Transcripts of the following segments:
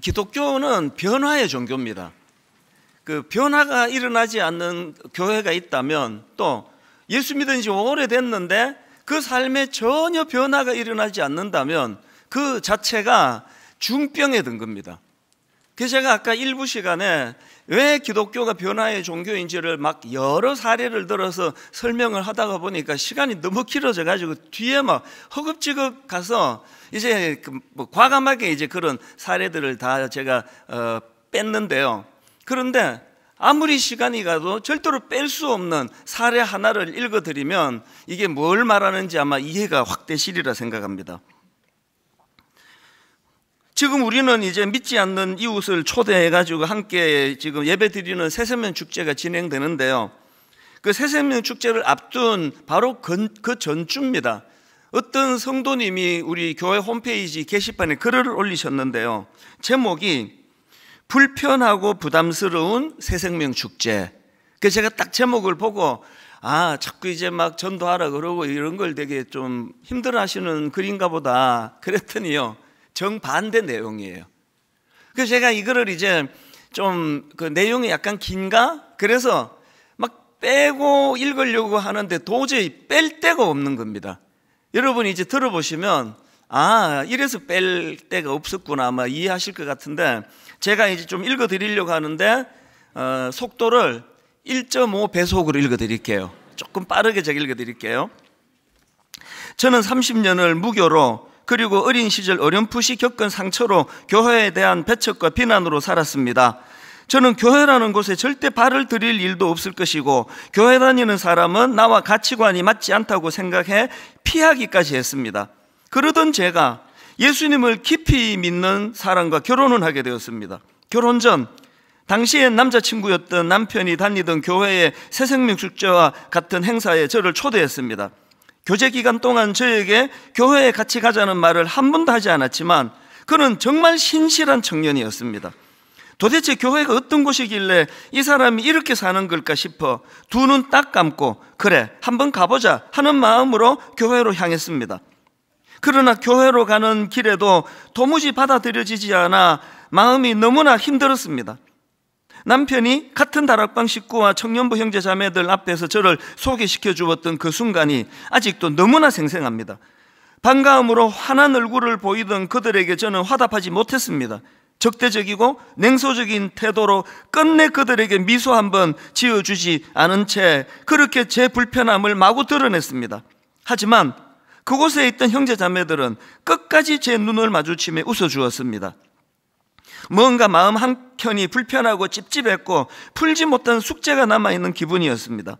기독교는 변화의 종교입니다. 그 변화가 일어나지 않는 교회가 있다면 또 예수 믿은 지 오래됐는데 그 삶에 전혀 변화가 일어나지 않는다면 그 자체가 중병에 든 겁니다. 그래서 제가 아까 일부 시간에 왜 기독교가 변화의 종교인지를 막 여러 사례를 들어서 설명을 하다가 보니까 시간이 너무 길어져 가지고 뒤에 막 허겁지겁 가서 이제 그 뭐 과감하게 이제 그런 사례들을 다 제가 어, 뺐는데요. 그런데 아무리 시간이 가도 절대로 뺄 수 없는 사례 하나를 읽어드리면 이게 뭘 말하는지 아마 이해가 확 되시리라 생각합니다. 지금 우리는 이제 믿지 않는 이웃을 초대해가지고 함께 지금 예배 드리는 새세면 축제가 진행되는데요. 그 새세면 축제를 앞둔 바로 그, 그 전주입니다. 어떤 성도님이 우리 교회 홈페이지 게시판에 글을 올리셨는데요. 제목이 불편하고 부담스러운 새생명 축제. 그 제가 딱 제목을 보고 아, 자꾸 이제 막 전도하라 그러고 이런 걸 되게 좀 힘들어 하시는 글인가 보다. 그랬더니요. 정반대 내용이에요. 그래서 제가 이거를 이제 좀 그 내용이 약간 긴가? 그래서 막 빼고 읽으려고 하는데 도저히 뺄 데가 없는 겁니다. 여러분이 이제 들어보시면 아, 이래서 뺄 데가 없었구나. 아마 이해하실 것 같은데 제가 이제 좀 읽어 드리려고 하는데 어, 속도를 1.5 배속으로 읽어 드릴게요. 조금 빠르게 제가 읽어 드릴게요. 저는 30년을 무교로 그리고 어린 시절 어렴풋이 겪은 상처로 교회에 대한 배척과 비난으로 살았습니다. 저는 교회라는 곳에 절대 발을 들일 일도 없을 것이고 교회 다니는 사람은 나와 가치관이 맞지 않다고 생각해 피하기까지 했습니다. 그러던 제가 예수님을 깊이 믿는 사람과 결혼을 하게 되었습니다. 결혼 전 당시엔 남자친구였던 남편이 다니던 교회의 새생명 축제와 같은 행사에 저를 초대했습니다. 교제 기간 동안 저에게 교회에 같이 가자는 말을 한 번도 하지 않았지만 그는 정말 신실한 청년이었습니다. 도대체 교회가 어떤 곳이길래 이 사람이 이렇게 사는 걸까 싶어 두 눈 딱 감고 그래 한번 가보자 하는 마음으로 교회로 향했습니다. 그러나 교회로 가는 길에도 도무지 받아들여지지 않아 마음이 너무나 힘들었습니다. 남편이 같은 다락방 식구와 청년부 형제 자매들 앞에서 저를 소개시켜 주었던 그 순간이 아직도 너무나 생생합니다. 반가움으로 환한 얼굴을 보이던 그들에게 저는 화답하지 못했습니다. 적대적이고 냉소적인 태도로 끝내 그들에게 미소 한번 지어주지 않은 채 그렇게 제 불편함을 마구 드러냈습니다. 하지만 그곳에 있던 형제 자매들은 끝까지 제 눈을 마주치며 웃어주었습니다. 뭔가 마음 한켠이 불편하고 찝찝했고 풀지 못한 숙제가 남아있는 기분이었습니다.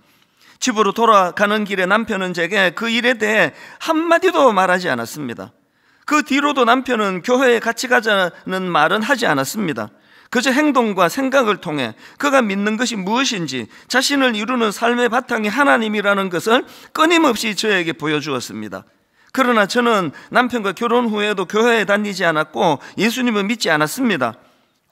집으로 돌아가는 길에 남편은 제게 그 일에 대해 한마디도 말하지 않았습니다. 그 뒤로도 남편은 교회에 같이 가자는 말은 하지 않았습니다. 그저 행동과 생각을 통해 그가 믿는 것이 무엇인지 자신을 이루는 삶의 바탕이 하나님이라는 것을 끊임없이 저에게 보여주었습니다. 그러나 저는 남편과 결혼 후에도 교회에 다니지 않았고 예수님을 믿지 않았습니다.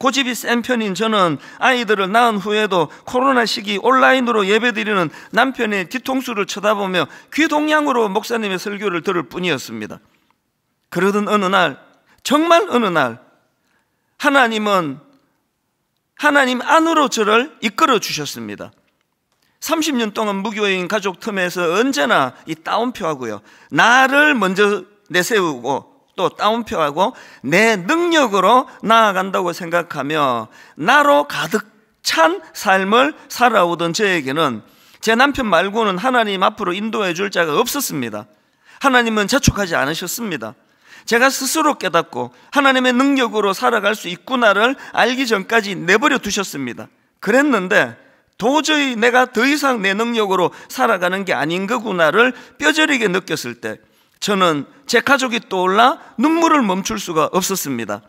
고집이 센 편인 저는 아이들을 낳은 후에도 코로나 시기 온라인으로 예배드리는 남편의 뒤통수를 쳐다보며 귀동냥으로 목사님의 설교를 들을 뿐이었습니다. 그러던 어느 날, 정말 어느 날, 하나님은 하나님 안으로 저를 이끌어 주셨습니다. 30년 동안 무교인 가족 틈에서 언제나 이 따옴표하고요. 나를 먼저 내세우고 또 따옴표하고 내 능력으로 나아간다고 생각하며 나로 가득 찬 삶을 살아오던 저에게는 제 남편 말고는 하나님 앞으로 인도해 줄 자가 없었습니다. 하나님은 재축하지 않으셨습니다. 제가 스스로 깨닫고 하나님의 능력으로 살아갈 수 있구나를 알기 전까지 내버려 두셨습니다. 그랬는데 도저히 내가 더 이상 내 능력으로 살아가는 게 아닌 거구나를 뼈저리게 느꼈을 때 저는 제 가족이 떠올라 눈물을 멈출 수가 없었습니다.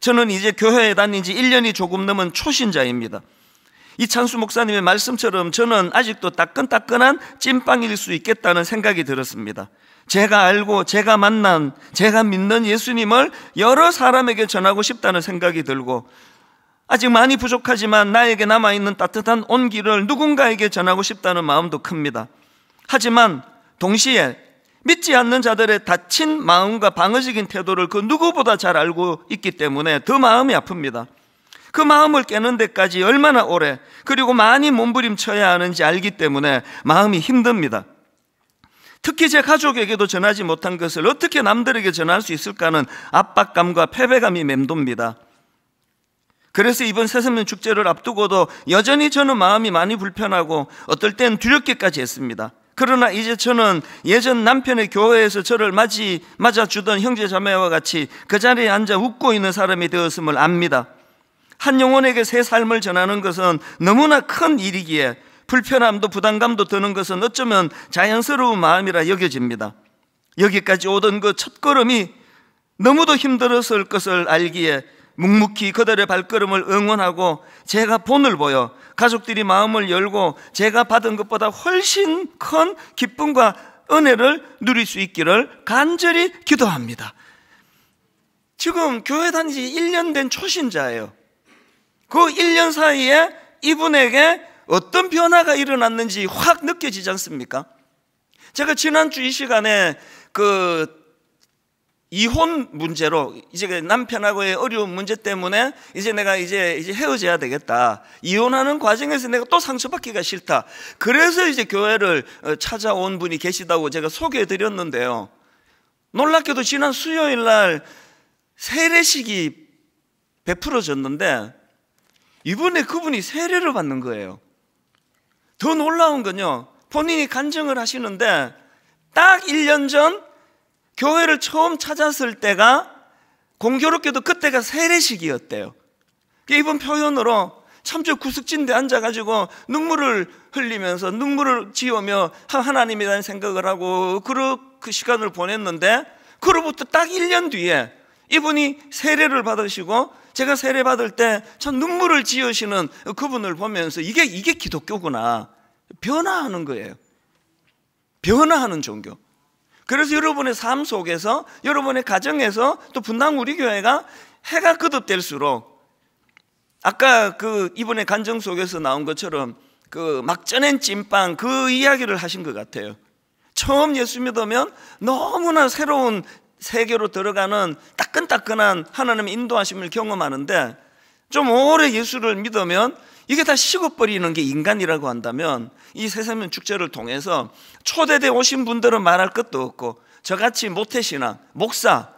저는 이제 교회에 다닌 지 1년이 조금 넘은 초신자입니다. 이찬수 목사님의 말씀처럼 저는 아직도 따끈따끈한 찐빵일 수 있겠다는 생각이 들었습니다. 제가 알고 제가 만난 제가 믿는 예수님을 여러 사람에게 전하고 싶다는 생각이 들고 아직 많이 부족하지만 나에게 남아있는 따뜻한 온기를 누군가에게 전하고 싶다는 마음도 큽니다. 하지만 동시에 믿지 않는 자들의 다친 마음과 방어적인 태도를 그 누구보다 잘 알고 있기 때문에 더 마음이 아픕니다. 그 마음을 깨는 데까지 얼마나 오래 그리고 많이 몸부림쳐야 하는지 알기 때문에 마음이 힘듭니다. 특히 제 가족에게도 전하지 못한 것을 어떻게 남들에게 전할 수 있을까는 압박감과 패배감이 맴돕니다. 그래서 이번 새서면 축제를 앞두고도 여전히 저는 마음이 많이 불편하고 어떨 땐 두렵게까지 했습니다. 그러나 이제 저는 예전 남편의 교회에서 저를 맞이 맞아주던 형제 자매와 같이 그 자리에 앉아 웃고 있는 사람이 되었음을 압니다. 한 영혼에게 새 삶을 전하는 것은 너무나 큰 일이기에 불편함도 부담감도 드는 것은 어쩌면 자연스러운 마음이라 여겨집니다. 여기까지 오던 그 첫걸음이 너무도 힘들었을 것을 알기에 묵묵히 그들의 발걸음을 응원하고 제가 본을 보여 가족들이 마음을 열고 제가 받은 것보다 훨씬 큰 기쁨과 은혜를 누릴 수 있기를 간절히 기도합니다. 지금 교회 단지 1년 된 초신자예요. 그 1년 사이에 이분에게 어떤 변화가 일어났는지 확 느껴지지 않습니까? 제가 지난주 이 시간에 그 이혼 문제로 이제 그 남편하고의 어려운 문제 때문에 이제 내가 이제 이제 헤어져야 되겠다. 이혼하는 과정에서 내가 또 상처받기가 싫다. 그래서 이제 교회를 어, 찾아온 분이 계시다고 제가 소개해 드렸는데요. 놀랍게도 지난 수요일 날 세례식이 베풀어졌는데 이번에 그분이 세례를 받는 거예요. 더 놀라운 건요. 본인이 간증을 하시는데 딱 1년 전 교회를 처음 찾았을 때가 공교롭게도 그때가 세례식이었대요. 그러니까 이번 표현으로 참저 구석진데 앉아가지고 눈물을 흘리면서 눈물을 지으며 하나님에 대한 생각을 하고 그 시간을 보냈는데 그로부터 딱 1년 뒤에 이분이 세례를 받으시고 제가 세례 받을 때 참 눈물을 지으시는 그분을 보면서 이게 이게 기독교구나 변화하는 거예요. 변화하는 종교. 그래서 여러분의 삶 속에서 여러분의 가정에서 또 분당 우리 교회가 해가 거듭될수록 아까 그 이번에 간정 속에서 나온 것처럼 그 막전엔 찐빵 그 이야기를 하신 것 같아요. 처음 예수 믿으면 너무나 새로운 세계로 들어가는 따끈따끈한 하나님의 인도하심을 경험하는데 좀 오래 예수를 믿으면 이게 다 식어버리는 게 인간이라고 한다면 이세세면 축제를 통해서 초대돼 오신 분들은 말할 것도 없고 저같이 모태신앙, 목사,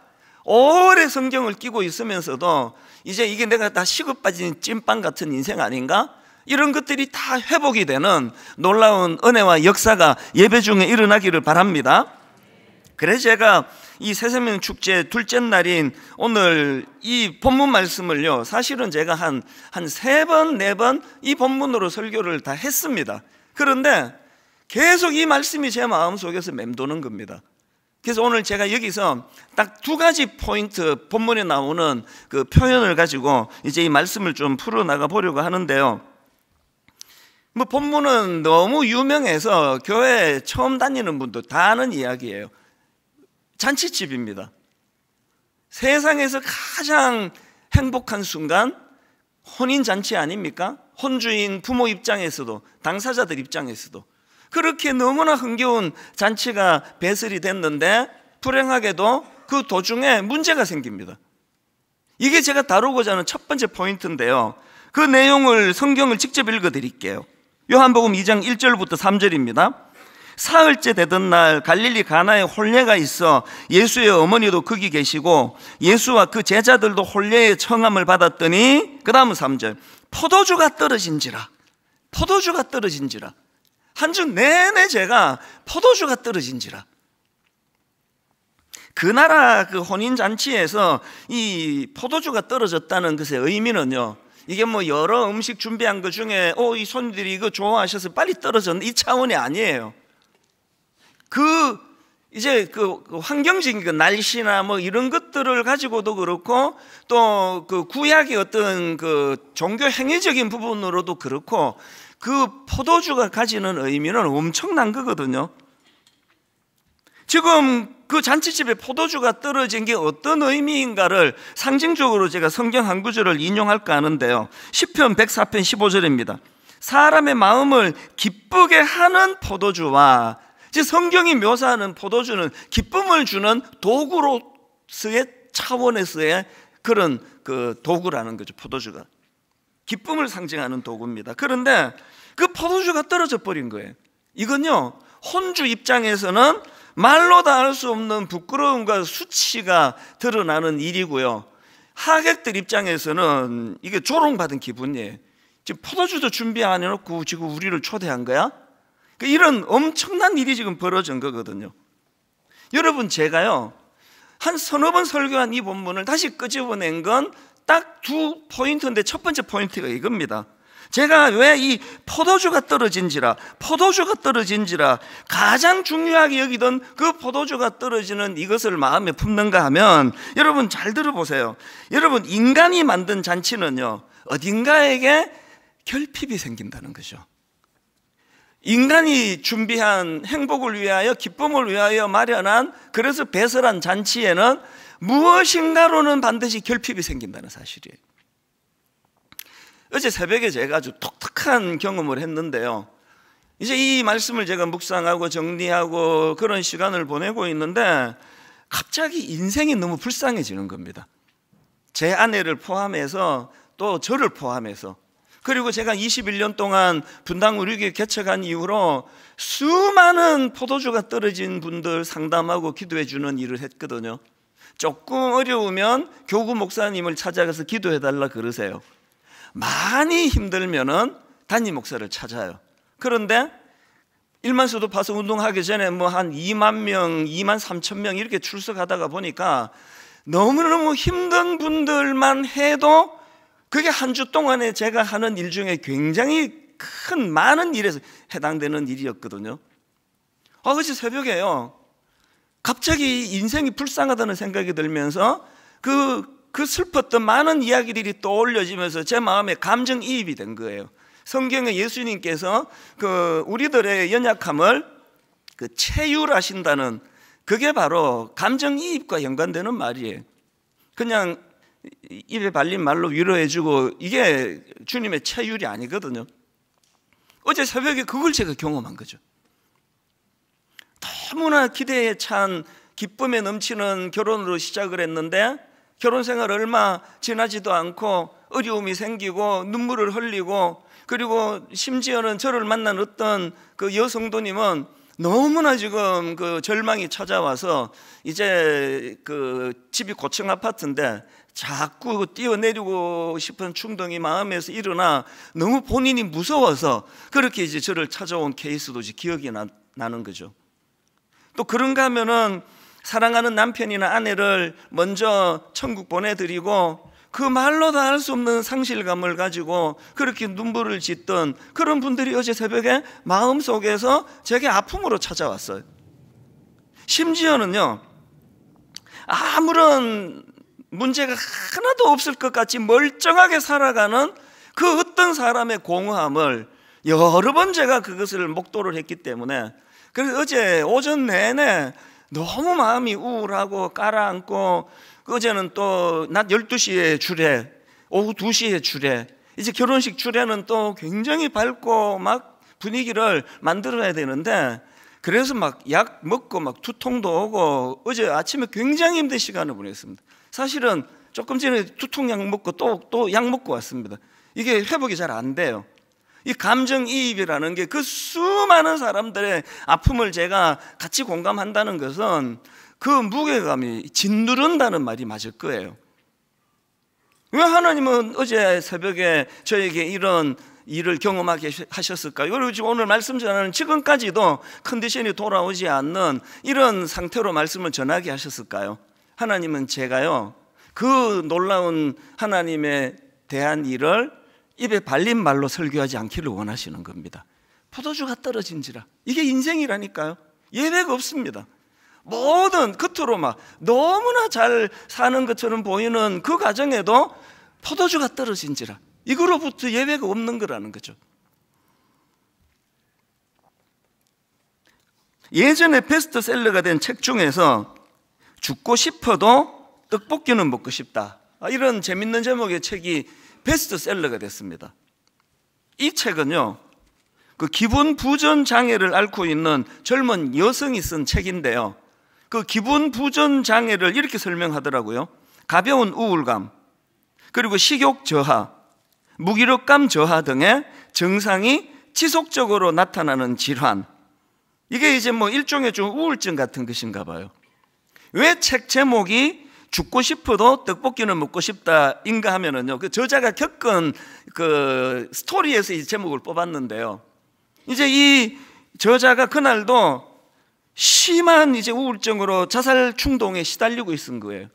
오래 성경을 끼고 있으면서도 이제 이게 내가 다 식어 빠진 찐빵 같은 인생 아닌가? 이런 것들이 다 회복이 되는 놀라운 은혜와 역사가 예배 중에 일어나기를 바랍니다. 그래서 제가 이 새세명 축제 둘째 날인 오늘 이 본문 말씀을요. 사실은 제가 한 한 세 번, 네 번 이 본문으로 설교를 다 했습니다. 그런데 계속 이 말씀이 제 마음속에서 맴도는 겁니다. 그래서 오늘 제가 여기서 딱 두 가지 포인트 본문에 나오는 그 표현을 가지고 이제 이 말씀을 좀 풀어 나가 보려고 하는데요. 뭐 본문은 너무 유명해서 교회 처음 다니는 분도 다 아는 이야기예요. 잔치집입니다. 세상에서 가장 행복한 순간 혼인 잔치 아닙니까? 혼주인 부모 입장에서도 당사자들 입장에서도 그렇게 너무나 흥겨운 잔치가 배설이 됐는데 불행하게도 그 도중에 문제가 생깁니다. 이게 제가 다루고자 하는 첫 번째 포인트인데요. 그 내용을 성경을 직접 읽어 드릴게요. 요한복음 2장 1절부터 3절입니다. 사흘째 되던 날 갈릴리 가나에 혼례가 있어 예수의 어머니도 거기 계시고 예수와 그 제자들도 혼례의 청함을 받았더니 그 다음은 3절 포도주가 떨어진지라 포도주가 떨어진지라 한 주 내내 제가 포도주가 떨어진지라 그 나라 그 혼인잔치에서 이 포도주가 떨어졌다는 것의 의미는요 이게 뭐 여러 음식 준비한 것 중에 오이 어, 손님들이 이거 좋아하셔서 빨리 떨어졌는 이 차원이 아니에요. 그 이제 그, 그 환경적인 그 날씨나 뭐 이런 것들을 가지고도 그렇고 또 그 구약의 어떤 그 종교 행위적인 부분으로도 그렇고 그 포도주가 가지는 의미는 엄청난 거거든요. 지금 그 잔치집에 포도주가 떨어진 게 어떤 의미인가를 상징적으로 제가 성경 한 구절을 인용할까 하는데요. 10편 104편 15절입니다. 사람의 마음을 기쁘게 하는 포도주와 즉 성경이 묘사하는 포도주는 기쁨을 주는 도구로서의 차원에서의 그런 그 도구라는 거죠. 포도주가 기쁨을 상징하는 도구입니다. 그런데 그 포도주가 떨어져 버린 거예요. 이건요 혼주 입장에서는 말로 다 할 수 없는 부끄러움과 수치가 드러나는 일이고요. 하객들 입장에서는 이게 조롱받은 기분이에요. 지금 포도주도 준비 안 해놓고 지금 우리를 초대한 거야? 그 이런 엄청난 일이 지금 벌어진 거거든요. 여러분 제가요 한 서너 번 설교한 이 본문을 다시 끄집어낸 건 딱 두 포인트인데 첫 번째 포인트가 이겁니다. 제가 왜 이 포도주가 떨어진지라 포도주가 떨어진지라 가장 중요하게 여기던 그 포도주가 떨어지는 이것을 마음에 품는가 하면 여러분 잘 들어보세요. 여러분 인간이 만든 잔치는요 어딘가에게 결핍이 생긴다는 거죠. 인간이 준비한 행복을 위하여 기쁨을 위하여 마련한 그래서 배설한 잔치에는 무엇인가로는 반드시 결핍이 생긴다는 사실이에요. 어제 새벽에 제가 아주 독특한 경험을 했는데요. 이제 이 말씀을 제가 묵상하고 정리하고 그런 시간을 보내고 있는데 갑자기 인생이 너무 불쌍해지는 겁니다. 제 아내를 포함해서 또 저를 포함해서 그리고 제가 21년 동안 분당 의리교 개척한 이후로 수많은 포도주가 떨어진 분들 상담하고 기도해 주는 일을 했거든요. 조금 어려우면 교구 목사님을 찾아가서 기도해 달라 그러세요. 많이 힘들면은 단임 목사를 찾아요. 그런데 일만수도 파서 운동하기 전에 뭐 한 2만 명, 2만 3천 명 이렇게 출석하다가 보니까 너무너무 힘든 분들만 해도 그게 한 주 동안에 제가 하는 일 중에 굉장히 큰 많은 일에서 해당되는 일이었거든요. 아, 그치 새벽에요. 갑자기 인생이 불쌍하다는 생각이 들면서 그, 그 슬펐던 많은 이야기들이 떠올려지면서 제 마음에 감정이입이 된 거예요. 성경에 예수님께서 그 우리들의 연약함을 그 체휼하신다는 그게 바로 감정이입과 연관되는 말이에요. 그냥 입에 발린 말로 위로해주고 이게 주님의 체율이 아니거든요. 어제 새벽에 그걸 제가 경험한 거죠. 너무나 기대에 찬 기쁨에 넘치는 결혼으로 시작을 했는데 결혼 생활 얼마 지나지도 않고 어려움이 생기고 눈물을 흘리고 그리고 심지어는 저를 만난 어떤 그 여성도님은 너무나 지금 그 절망이 찾아와서 이제 그 집이 고층 아파트인데 자꾸 뛰어내리고 싶은 충동이 마음에서 일어나 너무 본인이 무서워서 그렇게 이제 저를 찾아온 케이스도 이제 기억이 나, 나는 거죠. 또 그런가 하면은 사랑하는 남편이나 아내를 먼저 천국 보내드리고 그 말로 도할 수 없는 상실감을 가지고 그렇게 눈물을 짓던 그런 분들이 어제 새벽에 마음속에서 제게 아픔으로 찾아왔어요. 심지어는요, 아무런 문제가 하나도 없을 것 같이 멀쩡하게 살아가는 그 어떤 사람의 공허함을 여러 번 제가 그것을 목도를 했기 때문에 그래서 어제 오전 내내 너무 마음이 우울하고 가라앉고 그 어제는 또 낮 12시에 주례, 오후 2시에 주례, 이제 결혼식 주례는 또 굉장히 밝고 막 분위기를 만들어야 되는데 그래서 막 약 먹고 막 두통도 오고 어제 아침에 굉장히 힘든 시간을 보냈습니다. 사실은 조금 전에 두통약 먹고 또 또 약 먹고 왔습니다. 이게 회복이 잘 안 돼요. 이 감정이입이라는 게 그 수많은 사람들의 아픔을 제가 같이 공감한다는 것은 그 무게감이 짓누른다는 말이 맞을 거예요. 왜 하나님은 어제 새벽에 저에게 이런 일을 경험하게 하셨을까요? 그리고 오늘 말씀 전하는 지금까지도 컨디션이 돌아오지 않는 이런 상태로 말씀을 전하게 하셨을까요? 하나님은 제가요. 그 놀라운 하나님에 대한 일을 입에 발린 말로 설교하지 않기를 원하시는 겁니다. 포도주가 떨어진지라. 이게 인생이라니까요. 예외가 없습니다. 모든 겉으로 막 너무나 잘 사는 것처럼 보이는 그 가정에도 포도주가 떨어진지라. 이거로부터 예외가 없는 거라는 거죠. 예전에 베스트셀러가 된 책 중에서 죽고 싶어도 떡볶이는 먹고 싶다. 아, 이런 재밌는 제목의 책이 베스트셀러가 됐습니다. 이 책은요. 그 기분 부전 장애를 앓고 있는 젊은 여성이 쓴 책인데요. 그 기분 부전 장애를 이렇게 설명하더라고요. 가벼운 우울감, 그리고 식욕 저하, 무기력감 저하 등의 증상이 지속적으로 나타나는 질환. 이게 이제 뭐 일종의 좀 우울증 같은 것인가 봐요. 왜책 제목이 죽고 싶어도 떡볶이는 먹고 싶다인가 하면은요. 그 저자가 겪은 그 스토리에서 이 제목을 뽑았는데요. 이제 이 저자가 그날도 심한 이제 우울증으로 자살 충동에 시달리고 있은 거예요.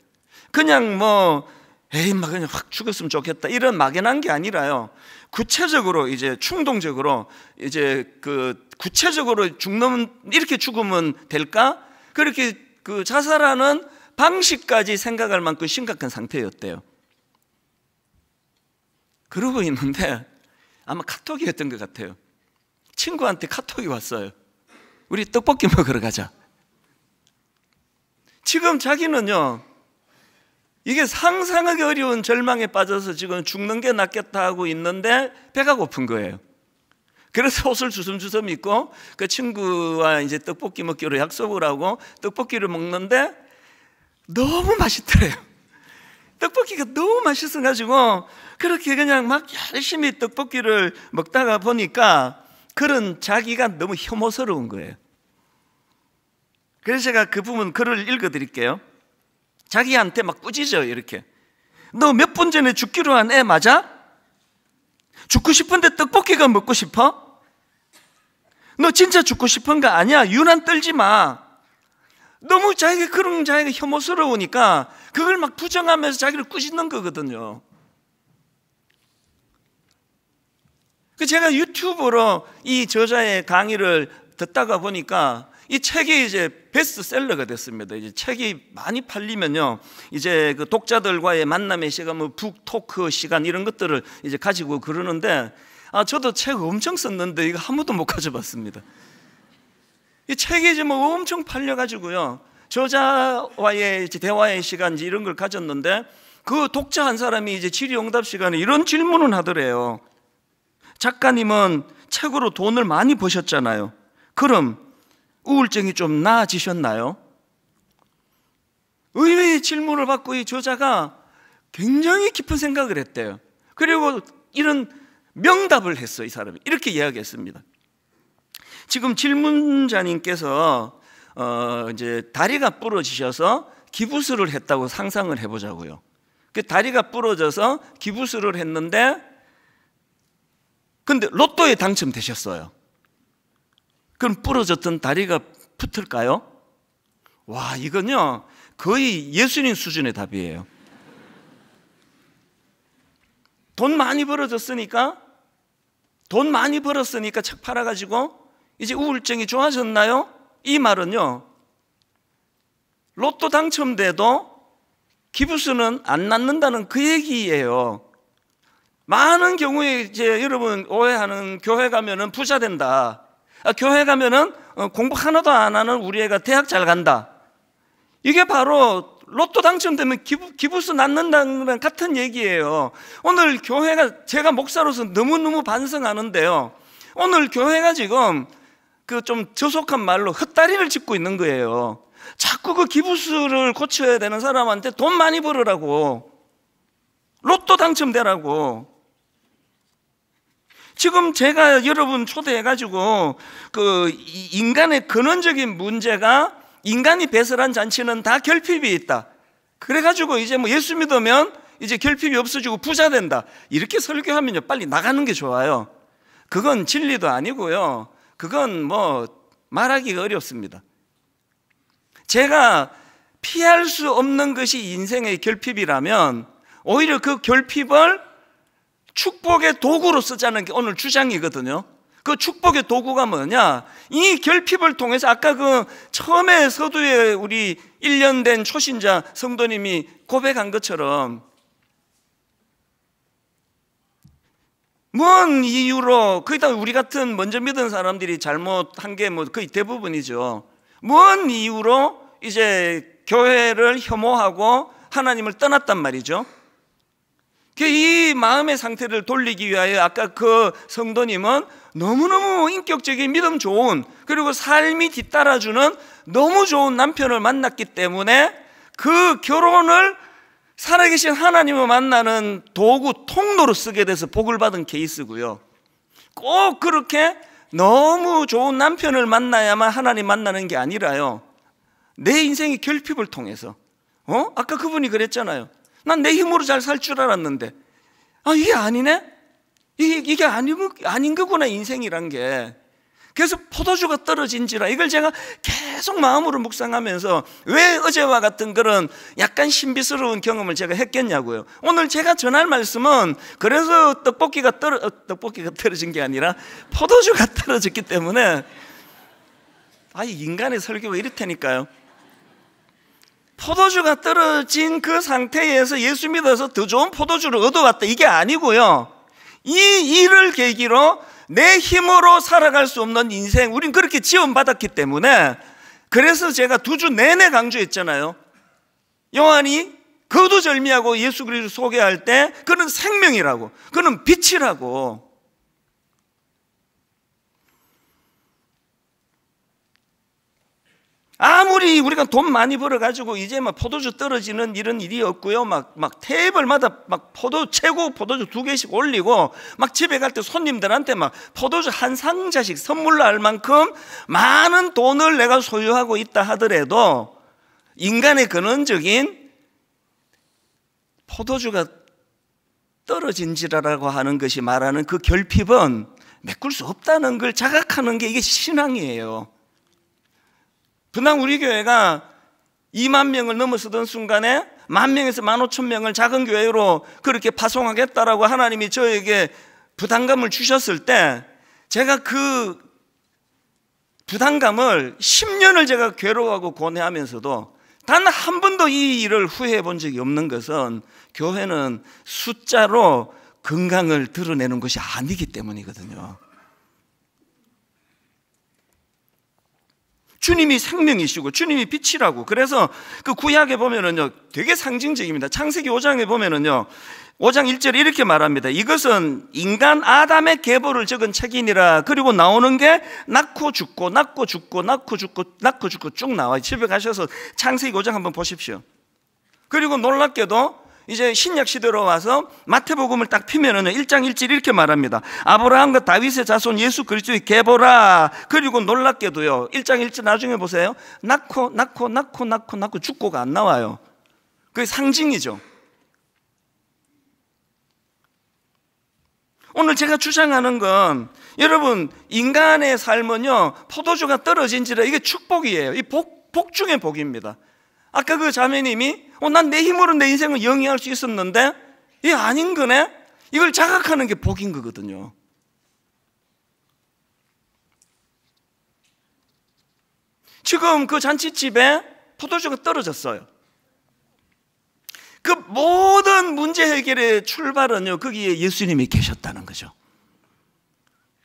그냥 뭐 에이 막 그냥 확 죽었으면 좋겠다 이런 막연한 게 아니라요. 구체적으로 이제 충동적으로 이제 그 구체적으로 죽는 이렇게 죽으면 될까? 그렇게 그 자살하는 방식까지 생각할 만큼 심각한 상태였대요. 그러고 있는데 아마 카톡이었던 것 같아요. 친구한테 카톡이 왔어요. 우리 떡볶이 먹으러 가자. 지금 자기는요, 이게 상상하기 어려운 절망에 빠져서 지금 죽는 게 낫겠다 하고 있는데 배가 고픈 거예요. 그래서 옷을 주섬주섬 입고 그 친구와 이제 떡볶이 먹기로 약속을 하고 떡볶이를 먹는데 너무 맛있더래요. 떡볶이가 너무 맛있어가지고 그렇게 그냥 막 열심히 떡볶이를 먹다가 보니까 그런 자기가 너무 혐오스러운 거예요. 그래서 제가 그 부분 글을 읽어드릴게요. 자기한테 막꾸짖어 이렇게. 너 몇 분 전에 죽기로 한 애 맞아? 죽고 싶은데 떡볶이가 먹고 싶어? 너 진짜 죽고 싶은 거 아니야? 유난 떨지 마. 너무 자기가 그런 자기가 혐오스러우니까 그걸 막 부정하면서 자기를 꾸짖는 거거든요. 그 제가 유튜브로 이 저자의 강의를 듣다가 보니까 이 책이 이제 베스트셀러가 됐습니다. 이제 책이 많이 팔리면요. 이제 그 독자들과의 만남의 시간, 뭐 북토크 시간 이런 것들을 이제 가지고 그러는데 아, 저도 책 엄청 썼는데 이거 한 번도 못 가져봤습니다. 이 책이 지금 엄청 팔려가지고요. 저자와의 대화의 시간 이런 걸 가졌는데 그 독자 한 사람이 이제 질의응답 시간에 이런 질문을 하더래요. 작가님은 책으로 돈을 많이 버셨잖아요. 그럼 우울증이 좀 나아지셨나요? 의외의 질문을 받고 이 저자가 굉장히 깊은 생각을 했대요. 그리고 이런 명답을 했어 이 사람이 이렇게 이야기했습니다. 지금 질문자님께서 어, 이제 다리가 부러지셔서 기부술을 했다고 상상을 해보자고요. 그 다리가 부러져서 기부술을 했는데 근데 로또에 당첨되셨어요. 그럼 부러졌던 다리가 붙을까요? 와, 이건요. 거의 예수님 수준의 답이에요. 돈 많이 벌어졌으니까 돈 많이 벌었으니까 책 팔아가지고 이제 우울증이 좋아졌나요? 이 말은요. 로또 당첨돼도 기부수는 안 낳는다는 그 얘기예요. 많은 경우에 이제 여러분 오해하는 교회 가면은 부자 된다. 아, 교회 가면은 어, 공부 하나도 안 하는 우리 애가 대학 잘 간다. 이게 바로 로또 당첨되면 기부, 기부수 낳는다는 거랑 같은 얘기예요. 오늘 교회가 제가 목사로서 너무너무 반성하는데요. 오늘 교회가 지금 그 좀 저속한 말로 헛다리를 짚고 있는 거예요. 자꾸 그 기부수를 고쳐야 되는 사람한테 돈 많이 벌으라고. 로또 당첨되라고. 지금 제가 여러분 초대해가지고 그 인간의 근원적인 문제가 인간이 배설한 잔치는 다 결핍이 있다. 그래가지고 이제 뭐 예수 믿으면 이제 결핍이 없어지고 부자 된다. 이렇게 설교하면요. 빨리 나가는 게 좋아요. 그건 진리도 아니고요. 그건 뭐 말하기가 어렵습니다. 제가 피할 수 없는 것이 인생의 결핍이라면 오히려 그 결핍을 축복의 도구로 쓰자는 게 오늘 주장이거든요. 그 축복의 도구가 뭐냐? 이 결핍을 통해서 아까 그 처음에 서두에 우리 1년 된 초신자 성도님이 고백한 것처럼 뭔 이유로 거기다 우리 같은 먼저 믿은 사람들이 잘못한 게뭐 거의 대부분이죠. 뭔 이유로 이제 교회를 혐오하고 하나님을 떠났단 말이죠. 이 마음의 상태를 돌리기 위하여 아까 그 성도님은 너무너무 인격적인 믿음 좋은 그리고 삶이 뒤따라주는 너무 좋은 남편을 만났기 때문에 그 결혼을 살아계신 하나님을 만나는 도구 통로로 쓰게 돼서 복을 받은 케이스고요. 꼭 그렇게 너무 좋은 남편을 만나야만 하나님 만나는 게 아니라요. 내 인생의 결핍을 통해서. 어? 아까 그분이 그랬잖아요. 난 내 힘으로 잘 살 줄 알았는데. 아, 이게 아니네? 이게, 이게 아닌, 아닌 거구나, 인생이란 게. 그래서 포도주가 떨어진지라 이걸 제가 계속 마음으로 묵상하면서 왜 어제와 같은 그런 약간 신비스러운 경험을 제가 했겠냐고요. 오늘 제가 전할 말씀은 그래서 떡볶이가 떨어 어, 떡볶이가 떨어진 게 아니라 포도주가 떨어졌기 때문에 아 인간의 설교가 이렇다니까요. 포도주가 떨어진 그 상태에서 예수 믿어서 더 좋은 포도주를 얻어왔다 이게 아니고요. 이 일을 계기로 내 힘으로 살아갈 수 없는 인생, 우린 그렇게 지원받았기 때문에 그래서 제가 두 주 내내 강조했잖아요. 요한이 거두절미하고 예수 그리스도 소개할 때 그는 생명이라고, 그는 빛이라고. 아무리 우리가 돈 많이 벌어가지고 이제 막 포도주 떨어지는 이런 일이 없고요. 막, 막 테이블마다 막 포도, 최고 포도주 두 개씩 올리고 막 집에 갈 때 손님들한테 막 포도주 한 상자씩 선물로 할 만큼 많은 돈을 내가 소유하고 있다 하더라도 인간의 근원적인 포도주가 떨어진지라고 하는 것이 말하는 그 결핍은 메꿀 수 없다는 걸 자각하는 게 이게 신앙이에요. 분당 우리 교회가 2만 명을 넘어서던 순간에 만 명에서 만 오천 명을 작은 교회로 그렇게 파송하겠다라고 하나님이 저에게 부담감을 주셨을 때 제가 그 부담감을 10년을 제가 괴로워하고 고뇌하면서도 단 한 번도 이 일을 후회해 본 적이 없는 것은 교회는 숫자로 건강을 드러내는 것이 아니기 때문이거든요. 주님이 생명이시고 주님이 빛이라고. 그래서 그 구약에 보면은요, 되게 상징적입니다. 창세기 5장에 보면은요, 5장 1절에 이렇게 말합니다. 이것은 인간 아담의 계보를 적은 책이니라. 그리고 나오는 게 낳고 죽고, 낳고 죽고, 낳고 죽고, 낳고 죽고 쭉 나와요. 집에 가셔서 창세기 5장 한번 보십시오. 그리고 놀랍게도 이제 신약 시대로 와서 마태복음을 딱 피면은 1장 1절 이렇게 말합니다. 아브라함과 다윗의 자손 예수 그리스도의 계보라. 그리고 놀랍게도요. 1장 1절 나중에 보세요. 낳고 낳고 낳고 낳고 낳고 죽고가 안 나와요. 그게 상징이죠. 오늘 제가 주장하는 건 여러분 인간의 삶은요 포도주가 떨어진지라 이게 축복이에요. 이 복, 복 중의 복입니다. 아까 그 자매님이 어, 난내 힘으로 내 인생을 영위할 수 있었는데 이게 아닌 거네? 이걸 자각하는 게 복인 거거든요. 지금 그 잔치집에 포도주가 떨어졌어요. 그 모든 문제 해결의 출발은요, 거기에 예수님이 계셨다는 거죠.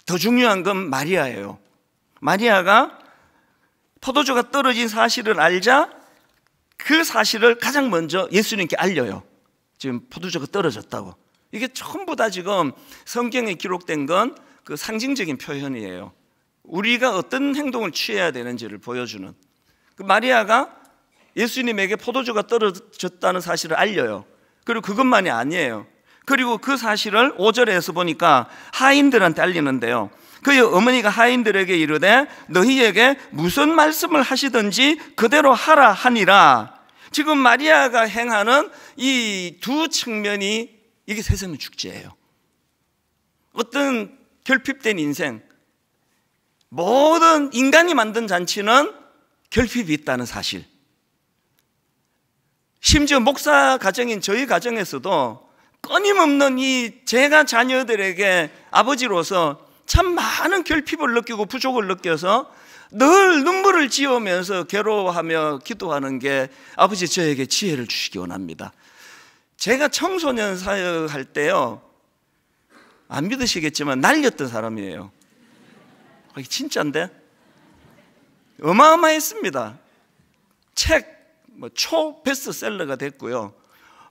더 중요한 건 마리아예요. 마리아가 포도주가 떨어진 사실을 알자 그 사실을 가장 먼저 예수님께 알려요. 지금 포도주가 떨어졌다고. 이게 전부 다 지금 성경에 기록된 건 그 상징적인 표현이에요. 우리가 어떤 행동을 취해야 되는지를 보여주는. 그 마리아가 예수님에게 포도주가 떨어졌다는 사실을 알려요. 그리고 그것만이 아니에요. 그리고 그 사실을 오절에서 보니까 하인들한테 알리는데요. 그의 어머니가 하인들에게 이르되 너희에게 무슨 말씀을 하시든지 그대로 하라 하니라. 지금 마리아가 행하는 이 두 측면이 이게 세상의 축제예요. 어떤 결핍된 인생, 모든 인간이 만든 잔치는 결핍이 있다는 사실. 심지어 목사 가정인 저희 가정에서도 끊임없는 이 제가 자녀들에게 아버지로서 참 많은 결핍을 느끼고 부족을 느껴서 늘 눈물을 지으면서 괴로워하며 기도하는 게 아버지 저에게 지혜를 주시기 원합니다. 제가 청소년 사역할 때요, 안 믿으시겠지만 날렸던 사람이에요. 아, 진짜인데? 어마어마했습니다. 책, 뭐, 초 베스트셀러가 됐고요.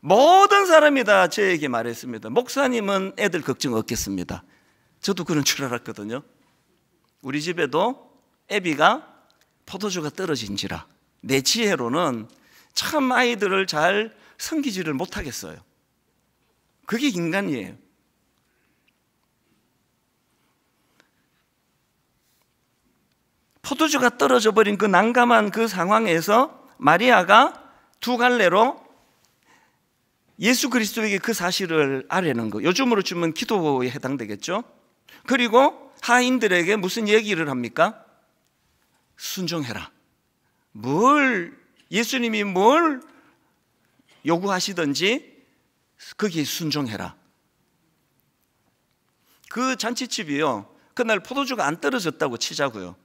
모든 사람이 다 저에게 말했습니다. 목사님은 애들 걱정 없겠습니다. 저도 그런 줄 알았거든요. 우리 집에도 애비가 포도주가 떨어진지라 내 지혜로는 참 아이들을 잘 섬기지를 못하겠어요. 그게 인간이에요. 포도주가 떨어져 버린 그 난감한 그 상황에서 마리아가 두 갈래로 예수 그리스도에게 그 사실을 아뢰는 거. 요즘으로 주면 기도에 해당되겠죠? 그리고 하인들에게 무슨 얘기를 합니까? 순종해라. 뭘, 예수님이 뭘 요구하시든지 거기에 순종해라. 그 잔치집이요. 그날 포도주가 안 떨어졌다고 치자고요.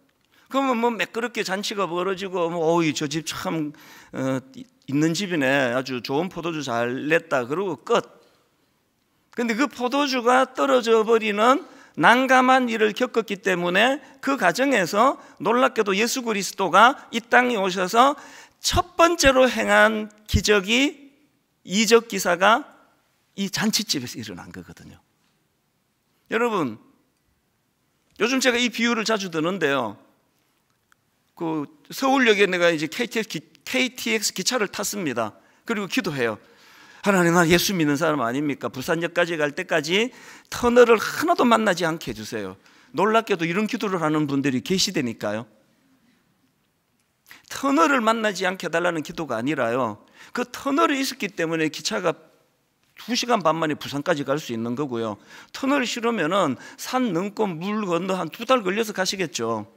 그러면 뭐 매끄럽게 잔치가 벌어지고 뭐 어이 저 집참 어, 있는 집이네 아주 좋은 포도주 잘 냈다 그러고 끝. 근데 그 포도주가 떨어져 버리는 난감한 일을 겪었기 때문에 그 가정에서 놀랍게도 예수 그리스도가 이 땅에 오셔서 첫 번째로 행한 기적이 이적 기사가 이 잔치집에서 일어난 거거든요. 여러분, 요즘 제가 이 비유를 자주 드는데요. 그 서울역에 내가 이제 KTX, KTX 기차를 탔습니다. 그리고 기도해요. 하나님은 예수 믿는 사람 아닙니까? 부산역까지 갈 때까지 터널을 하나도 만나지 않게 해주세요. 놀랍게도 이런 기도를 하는 분들이 계시다니까요. 터널을 만나지 않게 달라는 기도가 아니라요. 그 터널이 있었기 때문에 기차가 2시간 반 만에 부산까지 갈 수 있는 거고요. 터널 싫으면산 넘고 물 건너 한 두 달 걸려서 가시겠죠.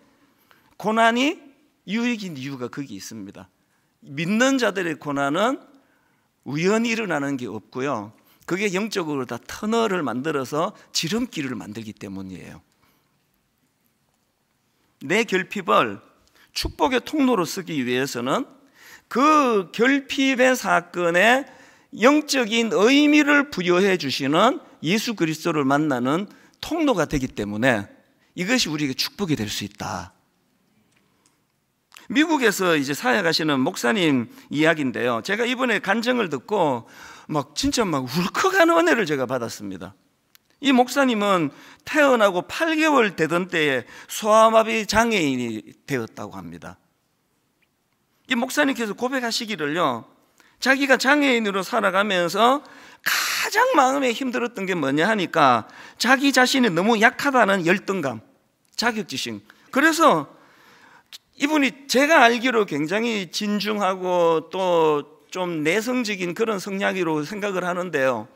고난이 유익인 이유가 거기 있습니다. 믿는 자들의 고난은 우연히 일어나는 게 없고요. 그게 영적으로 다 터널을 만들어서 지름길을 만들기 때문이에요. 내 결핍을 축복의 통로로 쓰기 위해서는 그 결핍의 사건에 영적인 의미를 부여해 주시는 예수 그리스도를 만나는 통로가 되기 때문에 이것이 우리에게 축복이 될 수 있다. 미국에서 이제 사역하시는 목사님 이야기인데요. 제가 이번에 간증을 듣고 막 진짜 막 울컥하는 은혜를 제가 받았습니다. 이 목사님은 태어나고 8개월 되던 때에 소아마비 장애인이 되었다고 합니다. 이 목사님께서 고백하시기를요, 자기가 장애인으로 살아가면서 가장 마음에 힘들었던 게 뭐냐 하니까 자기 자신이 너무 약하다는 열등감, 자격지심. 그래서 이분이 제가 알기로 굉장히 진중하고 또 좀 내성적인 그런 성향이로 생각을 하는데요.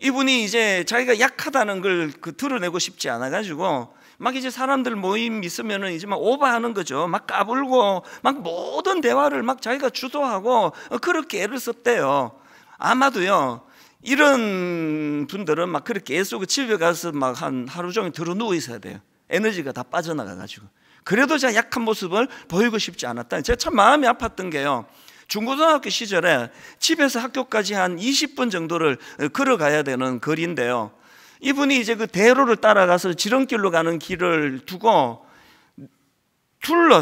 이분이 이제 자기가 약하다는 걸그 드러내고 싶지 않아가지고 막 이제 사람들 모임 있으면은 이제 막 오버하는 거죠. 막 까불고 막 모든 대화를 막 자기가 주도하고 그렇게 애를 썼대요. 아마도요. 이런 분들은 막 그렇게 애쓰고 집에 가서 막 한 하루 종일 들어 누워 있어야 돼요. 에너지가 다 빠져나가 가지고. 그래도 제가 약한 모습을 보이고 싶지 않았다. 제가 참 마음이 아팠던 게요. 중고등학교 시절에 집에서 학교까지 한 20분 정도를 어, 걸어가야 되는 거리인데요. 이분이 이제 그 대로를 따라가서 지름길로 가는 길을 두고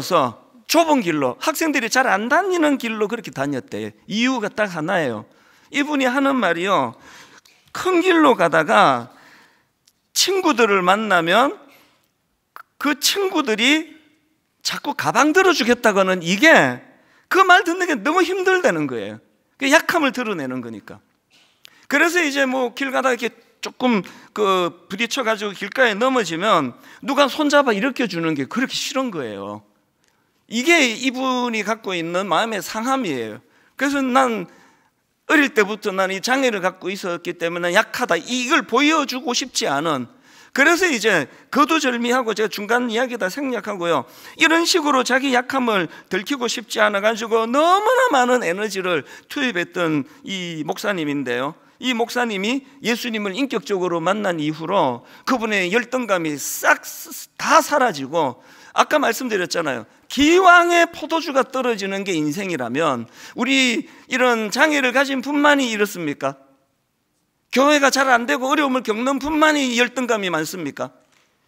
둘러서 좁은 길로 학생들이 잘 안 다니는 길로 그렇게 다녔대요. 이유가 딱 하나예요. 이분이 하는 말이요. 큰 길로 가다가 친구들을 만나면 그 친구들이 자꾸 가방 들어주겠다고는 이게 그 말 듣는 게 너무 힘들다는 거예요. 그 약함을 드러내는 거니까. 그래서 이제 뭐 길 가다 이렇게 조금 그 부딪혀가지고 길가에 넘어지면 누가 손잡아 일으켜 주는 게 그렇게 싫은 거예요. 이게 이분이 갖고 있는 마음의 상함이에요. 그래서 난 어릴 때부터 난 이 장애를 갖고 있었기 때문에 약하다. 이걸 보여주고 싶지 않은 그래서 이제 거두절미하고 제가 중간 이야기 다 생략하고요. 이런 식으로 자기 약함을 들키고 싶지 않아 가지고 너무나 많은 에너지를 투입했던 이 목사님인데요. 이 목사님이 예수님을 인격적으로 만난 이후로 그분의 열등감이 싹 다 사라지고 아까 말씀드렸잖아요. 기왕에 포도주가 떨어지는 게 인생이라면 우리 이런 장애를 가진 분만이 이렇습니까? 교회가 잘 안 되고 어려움을 겪는 분만이 열등감이 많습니까?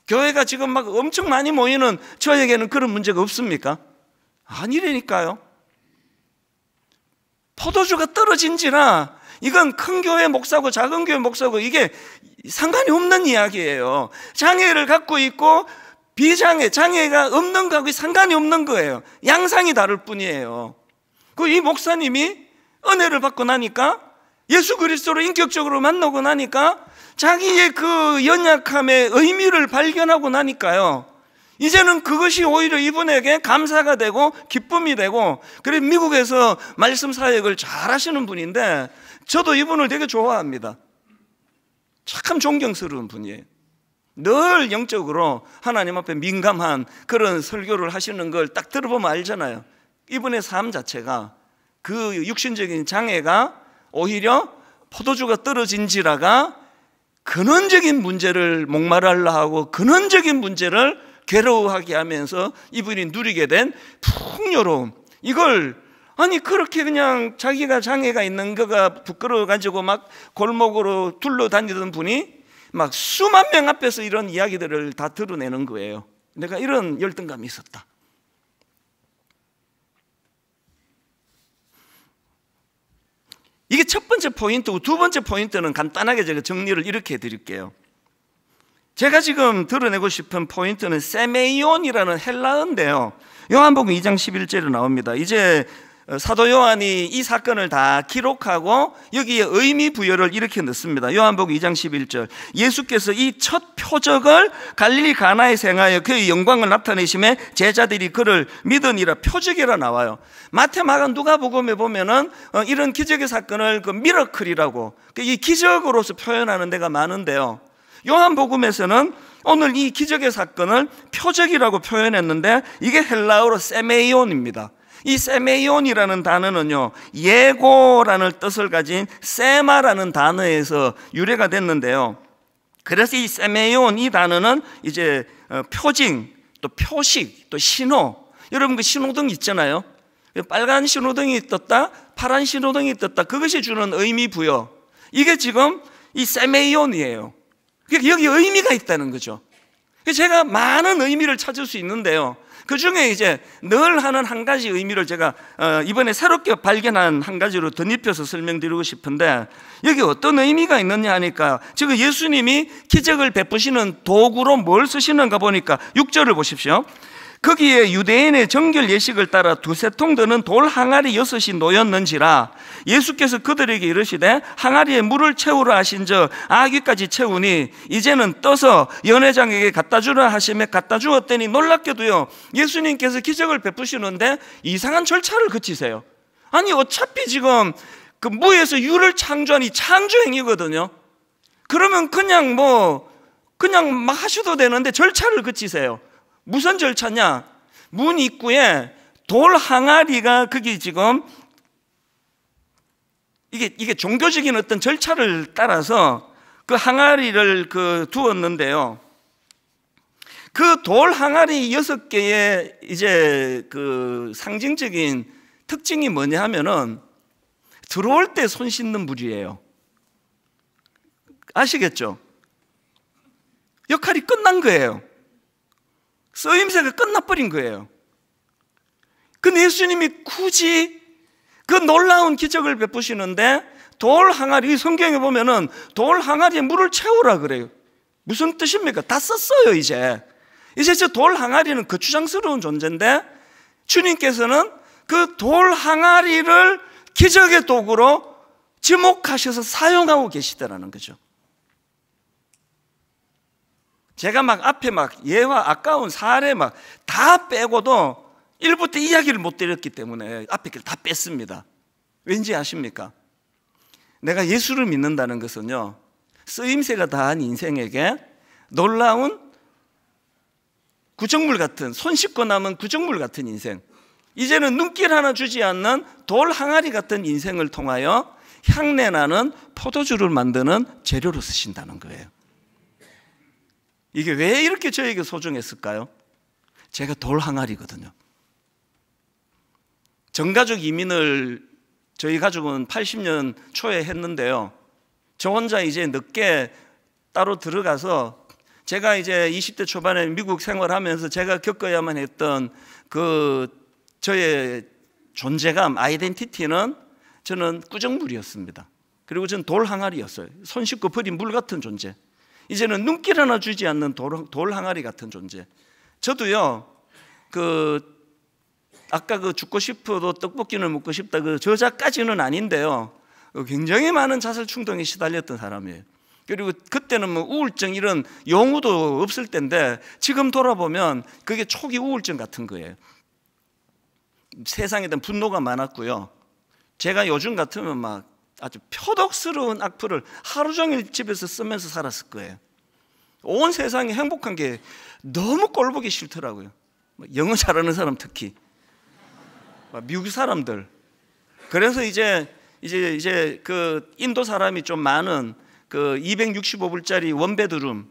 교회가 지금 막 엄청 많이 모이는 저에게는 그런 문제가 없습니까? 아니라니까요. 포도주가 떨어진지라 이건 큰 교회 목사고 작은 교회 목사고 이게 상관이 없는 이야기예요. 장애를 갖고 있고 비장애, 장애가 없는 거하고 상관이 없는 거예요. 양상이 다를 뿐이에요. 그 이 목사님이 은혜를 받고 나니까 예수 그리스도를 인격적으로 만나고 나니까 자기의 그 연약함의 의미를 발견하고 나니까요. 이제는 그것이 오히려 이분에게 감사가 되고 기쁨이 되고 그래 미국에서 말씀 사역을 잘 하시는 분인데 저도 이분을 되게 좋아합니다. 참 존경스러운 분이에요. 늘 영적으로 하나님 앞에 민감한 그런 설교를 하시는 걸 딱 들어보면 알잖아요. 이분의 삶 자체가 그 육신적인 장애가 오히려 포도주가 떨어진지라가 근원적인 문제를 목마르라 하고 근원적인 문제를 괴로워하게 하면서 이분이 누리게 된 풍요로움 이걸 아니 그렇게 그냥 자기가 장애가 있는 거가 부끄러워가지고 막 골목으로 둘러다니던 분이 막 수만 명 앞에서 이런 이야기들을 다 드러내는 거예요 내가 이런 열등감이 있었다 이게 첫 번째 포인트고 두 번째 포인트는 간단하게 제가 정리를 이렇게 해드릴게요. 제가 지금 드러내고 싶은 포인트는 세메이온이라는 헬라어인데요. 요한복음 2장 11절에 나옵니다. 이제 사도 요한이 이 사건을 다 기록하고 여기에 의미 부여를 이렇게 넣습니다. 요한복음 2장 11절. 예수께서 이 첫 표적을 갈릴리 가나에 생하여 그의 영광을 나타내심에 제자들이 그를 믿으니라 표적이라 나와요. 마태 마가 누가복음에 보면은 어, 이런 기적의 사건을 그 미러클이라고 그 이 기적으로서 표현하는 데가 많은데요. 요한복음에서는 오늘 이 기적의 사건을 표적이라고 표현했는데 이게 헬라어로 세메이온입니다. 이 세메이온이라는 단어는요, 예고라는 뜻을 가진 세마라는 단어에서 유래가 됐는데요. 그래서 이 세메이온 이 단어는 이제 어, 표징, 또 표식, 또 신호. 여러분 그 신호등 있잖아요. 그 빨간 신호등이 떴다, 파란 신호등이 떴다. 그것이 주는 의미 부여. 이게 지금 이 세메이온이에요. 그러니까 여기 의미가 있다는 거죠. 제가 많은 의미를 찾을 수 있는데요. 그 중에 이제 늘 하는 한 가지 의미를 제가 어, 이번에 새롭게 발견한 한 가지로 덧입혀서 설명드리고 싶은데 여기 어떤 의미가 있느냐 하니까 지금 예수님이 기적을 베푸시는 도구로 뭘 쓰시는가 보니까 6절을 보십시오. 거기에 유대인의 정결 예식을 따라 두세 통 드는 돌 항아리 여섯이 놓였는지라 예수께서 그들에게 이르시되 항아리에 물을 채우라 하신저 아귀까지 채우니 이제는 떠서 연회장에게 갖다 주라 하심에 갖다 주었더니 놀랍게도요 예수님께서 기적을 베푸시는데 이상한 절차를 거치세요 아니 어차피 지금 그 무에서 유를 창조한 이 창조행위거든요 그러면 그냥 뭐 그냥 막 하셔도 되는데 절차를 거치세요 무슨 절차냐? 문 입구에 돌 항아리가 거기 지금 이게 이게 종교적인 어떤 절차를 따라서 그 항아리를 그 두었는데요. 그 돌 항아리 여섯 개의 이제 그 상징적인 특징이 뭐냐 하면은 들어올 때 손 씻는 물이에요. 아시겠죠? 역할이 끝난 거예요. 쓰임새가 끝나버린 거예요. 근 예수님이 굳이 그 놀라운 기적을 베푸시는데 돌 항아리, 성경에 보면은 돌 항아리에 물을 채우라 그래요. 무슨 뜻입니까? 다 썼어요, 이제. 이제 저 돌 항아리는 거추장스러운 그 존재인데 주님께서는 그 돌 항아리를 기적의 도구로 지목하셔서 사용하고 계시다라는 거죠. 제가 막 앞에 막 예와 아까운 사례 막 다 빼고도 일부때 이야기를 못 드렸기 때문에 앞에 걸다 뺐습니다. 왠지 아십니까? 내가 예수를 믿는다는 것은요, 쓰임새가 다한 인생에게 놀라운 구정물 같은, 손 씻고 남은 구정물 같은 인생, 이제는 눈길 하나 주지 않는 돌 항아리 같은 인생을 통하여 향내 나는 포도주를 만드는 재료로 쓰신다는 거예요. 이게 왜 이렇게 저에게 소중했을까요? 제가 돌항아리거든요. 전가족 이민을 저희 가족은 80년 초에 했는데요. 저 혼자 이제 늦게 따로 들어가서 제가 이제 20대 초반에 미국 생활하면서 제가 겪어야만 했던 그 저의 존재감, 아이덴티티는 저는 꾸정물이었습니다. 그리고 저는 돌항아리였어요. 손 씻고 버린 물 같은 존재. 이제는 눈길 하나 주지 않는 돌, 돌 항아리 같은 존재. 저도요, 그, 아까 그 죽고 싶어도 떡볶이는 먹고 싶다 그 저자까지는 아닌데요. 굉장히 많은 자살 충동에 시달렸던 사람이에요. 그리고 그때는 뭐 우울증 이런 용어도 없을 텐데 지금 돌아보면 그게 초기 우울증 같은 거예요. 세상에 대한 분노가 많았고요. 제가 요즘 같으면 막 아주 표독스러운 악플을 하루 종일 집에서 쓰면서 살았을 거예요. 온 세상이 행복한 게 너무 꼴보기 싫더라고요. 뭐 영어 잘하는 사람 특히 미국 사람들. 그래서 이제 이제 이제 그 인도 사람이 좀 많은 그 265불짜리 원베드룸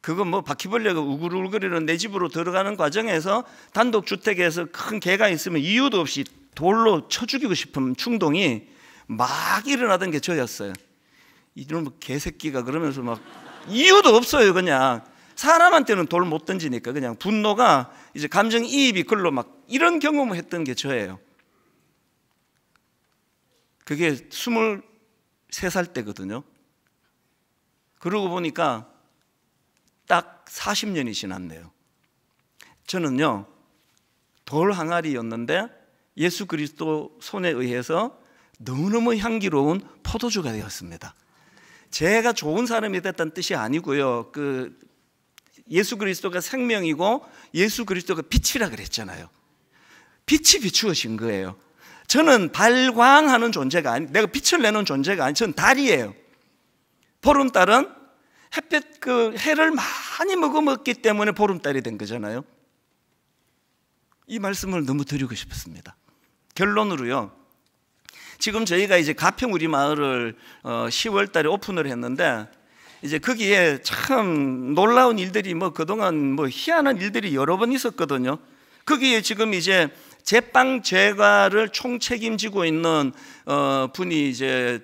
그거 뭐 바퀴벌레가 우글우글거리는 내 집으로 들어가는 과정에서 단독 주택에서 큰 개가 있으면 이유도 없이 돌로 쳐 죽이고 싶은 충동이 막 일어나던 게 저였어요. 이놈 개새끼가 그러면서 막 이유도 없어요 그냥 사람한테는 돌 못 던지니까 그냥 분노가 이제 감정 이입이 글로 막 이런 경험을 뭐 했던 게 저예요. 그게 23살 때거든요. 그러고 보니까 딱 40년이 지났네요. 저는요, 돌 항아리였는데 예수 그리스도 손에 의해서 너무너무 향기로운 포도주가 되었습니다. 제가 좋은 사람이 됐다는 뜻이 아니고요. 그 예수 그리스도가 생명이고 예수 그리스도가 빛이라 그랬잖아요. 빛이 비추어진 거예요. 저는 발광하는 존재가 아니, 내가 빛을 내는 존재가 아니, 저는 달이에요. 보름달은 햇빛 그 해를 많이 머금었기 때문에 보름달이 된 거잖아요. 이 말씀을 너무 드리고 싶습니다. 결론으로요. 지금 저희가 이제 가평 우리 마을을 어, 10월 달에 오픈을 했는데 이제 거기에 참 놀라운 일들이 뭐 그동안 뭐 희한한 일들이 여러 번 있었거든요. 거기에 지금 이제 제빵 제과를 총 책임지고 있는 어 분이 이제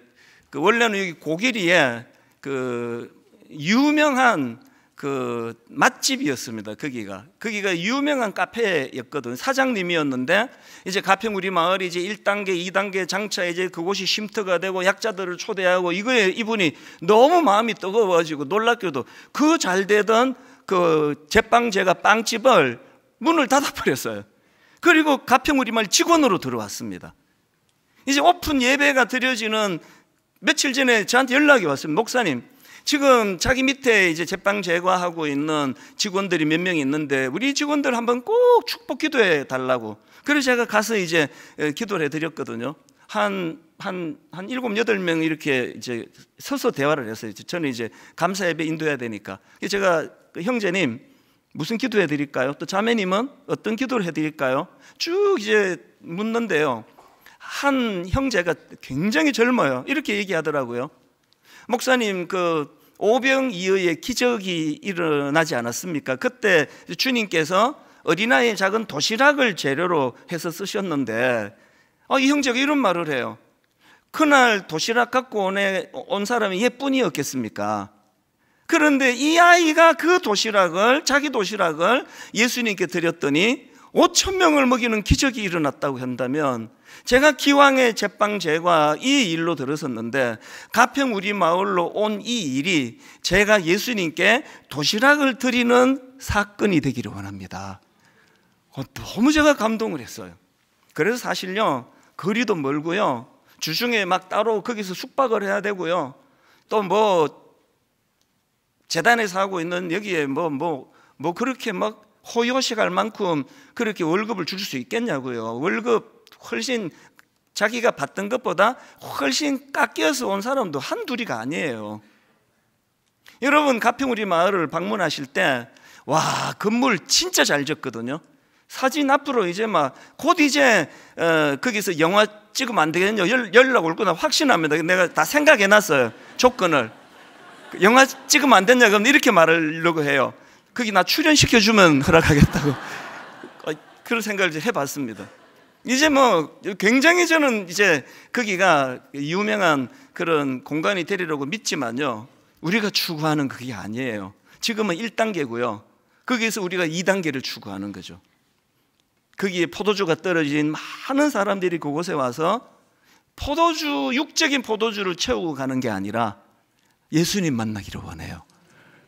그 원래는 여기 고길이에 그 유명한 그 맛집이었습니다. 거기가 거기가 유명한 카페였거든. 사장님이었는데 이제 가평 우리 마을이 이제 1단계, 2단계 장차 이제 그곳이 쉼터가 되고 약자들을 초대하고 이거에 이분이 너무 마음이 뜨거워가지고 놀랍게도 그 잘 되던 그 제빵제가 빵집을 문을 닫아버렸어요. 그리고 가평우리 마을 직원으로 들어왔습니다. 이제 오픈 예배가 드려지는 며칠 전에 저한테 연락이 왔습니다. 목사님, 지금 자기 밑에 이제 제빵 제거하고 있는 직원들이 몇 명 있는데 우리 직원들 한번 꼭 축복 기도해 달라고. 그래서 제가 가서 이제 기도를 해 드렸거든요. 한, 한, 한 일곱, 여덟 명 이렇게 이제 서서 대화를 했어요. 저는 이제 감사 예배 인도해야 되니까. 제가 그 형제님, 무슨 기도해 드릴까요? 또 자매님은 어떤 기도를 해 드릴까요? 쭉 이제 묻는데요. 한 형제가 굉장히 젊어요. 이렇게 얘기하더라고요. 목사님, 그, 오병이어의 기적이 일어나지 않았습니까? 그때 주님께서 어린아이의 작은 도시락을 재료로 해서 쓰셨는데 어, 이 형제가 이런 말을 해요. 그날 도시락 갖고 오네, 온 사람이 얘뿐이었겠습니까? 그런데 이 아이가 그 도시락을 자기 도시락을 예수님께 드렸더니 5천 명을 먹이는 기적이 일어났다고 한다면 제가 기왕의 제빵제과 이 일로 들었었는데 가평 우리 마을로 온 이 일이 제가 예수님께 도시락을 드리는 사건이 되기를 원합니다. 어, 너무 제가 감동을 했어요. 그래서 사실요 거리도 멀고요 주중에 막 따로 거기서 숙박을 해야 되고요 또 뭐 재단에서 하고 있는 여기에 뭐 뭐뭐 뭐, 뭐 그렇게 막 호요식할 만큼 그렇게 월급을 줄 수 있겠냐고요. 월급 훨씬 자기가 받던 것보다 훨씬 깎여서 온 사람도 한둘이가 아니에요. 여러분 가평우리 마을을 방문하실 때 와 건물 진짜 잘 졌거든요. 사진 앞으로 이제 막 곧 이제 어, 거기서 영화 찍으면 안 되겠냐 연, 연락 올 거나 확신합니다. 내가 다 생각해놨어요 조건을 영화 찍으면 안 되냐 그럼 이렇게 말하려고 해요. 거기 나 출연시켜 주면 허락하겠다고 어, 그런 생각을 이제 해봤습니다. 이제 뭐 굉장히 저는 이제 거기가 유명한 그런 공간이 되리라고 믿지만요. 우리가 추구하는 그게 아니에요. 지금은 1단계고요. 거기에서 우리가 2단계를 추구하는 거죠. 거기에 포도주가 떨어진 많은 사람들이 그곳에 와서 포도주, 육적인 포도주를 채우고 가는 게 아니라 예수님 만나기를 원해요.